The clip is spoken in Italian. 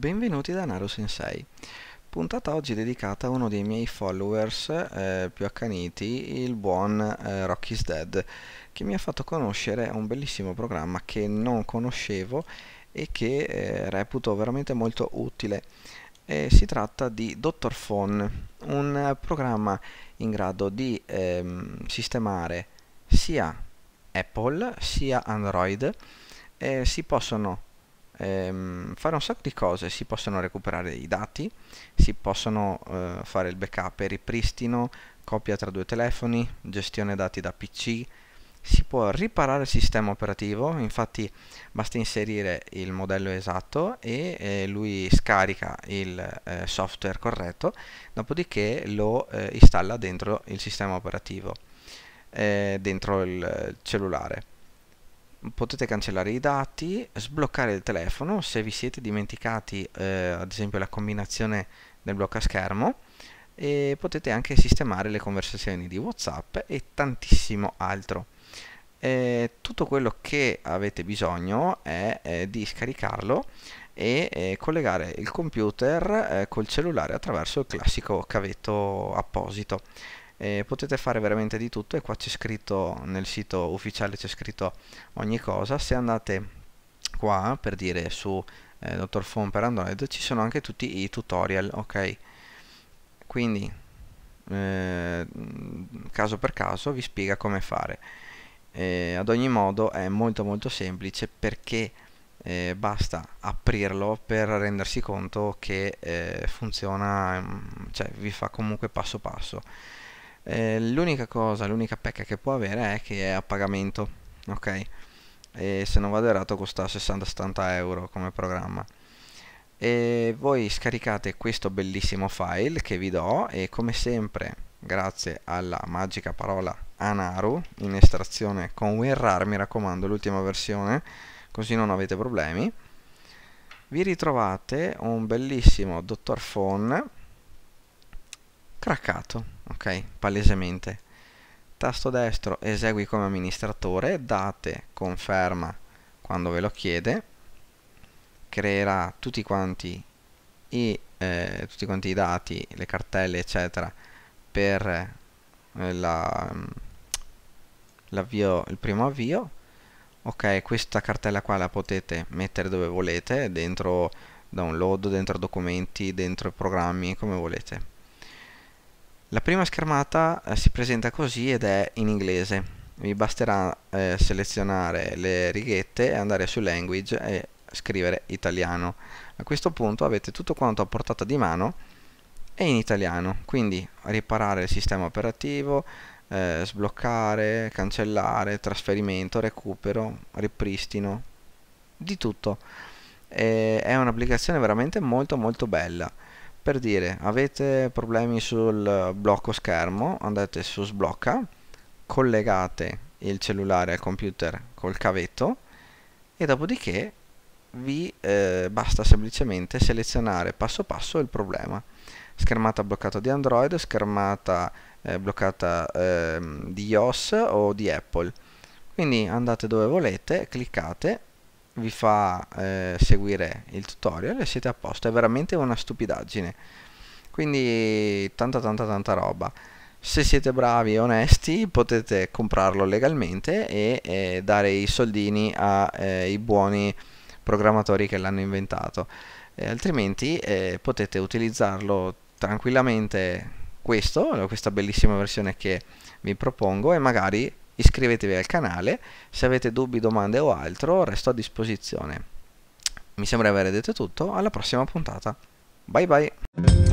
benvenuti da Naru Sensei. Puntata oggi dedicata a uno dei miei followers eh, più accaniti, il buon eh, Rocky's Dead, che mi ha fatto conoscere un bellissimo programma che non conoscevo e che eh, reputo veramente molto utile. Eh, si tratta di Dr. Phone, un programma in grado di ehm, sistemare sia Apple sia Android. si possono ehm, fare un sacco di cose, si possono recuperare i dati, si possono eh, fare il backup e ripristino, copia tra due telefoni, gestione dati da PC, si può riparare il sistema operativo, infatti basta inserire il modello esatto e eh, lui scarica il eh, software corretto, dopodiché lo eh, installa dentro il sistema operativo, eh, dentro il cellulare potete cancellare i dati, sbloccare il telefono se vi siete dimenticati eh, ad esempio la combinazione del blocca schermo e potete anche sistemare le conversazioni di Whatsapp e tantissimo altro. Eh, tutto quello che avete bisogno è eh, di scaricarlo e eh, collegare il computer eh, col cellulare attraverso il classico cavetto apposito eh, potete fare veramente di tutto e qua c'è scritto nel sito ufficiale c'è scritto ogni cosa se andate qua per dire su eh, Dr. Phone per Android ci sono anche tutti i tutorial ok quindi eh, caso per caso vi spiega come fare eh, ad ogni modo è molto molto semplice perché eh, basta aprirlo per rendersi conto che eh, funziona, mm, cioè vi fa comunque passo passo eh, l'unica cosa, l'unica pecca che può avere è che è a pagamento, ok? E se non vado errato costa 60-70 euro come programma. E voi scaricate questo bellissimo file che vi do e come sempre grazie alla magica parola Anaru in estrazione con WinRAR mi raccomando l'ultima versione così non avete problemi vi ritrovate un bellissimo Dr. Phone craccato, ok, palesemente. Tasto destro esegui come amministratore, date conferma quando ve lo chiede, creerà tutti quanti i, eh, tutti quanti i dati, le cartelle eccetera per eh, l'avvio, il primo avvio. Ok, questa cartella qua la potete mettere dove volete, dentro download, dentro documenti, dentro programmi, come volete la prima schermata eh, si presenta così ed è in inglese. Vi basterà eh, selezionare le righette e andare su language e scrivere italiano. A questo punto avete tutto quanto a portata di mano e in italiano, quindi riparare il sistema operativo, eh, sbloccare, cancellare, trasferimento, recupero, ripristino, di tutto. E è un'applicazione veramente molto molto bella per dire avete problemi sul blocco schermo andate su sblocca collegate il cellulare al computer col cavetto e dopodiché vi eh, basta semplicemente selezionare passo passo il problema schermata bloccata di Android, schermata eh, bloccata eh, di iOS o di Apple quindi andate dove volete, cliccate vi fa eh, seguire il tutorial e siete a posto è veramente una stupidaggine quindi tanta tanta tanta roba se siete bravi e onesti potete comprarlo legalmente e eh, dare i soldini ai eh, buoni programmatori che l'hanno inventato eh, altrimenti eh, potete utilizzarlo tranquillamente questo, questa bellissima versione che vi propongo e magari Iscrivetevi al canale, se avete dubbi, domande o altro resto a disposizione. Mi sembra di aver detto tutto, alla prossima puntata. Bye bye!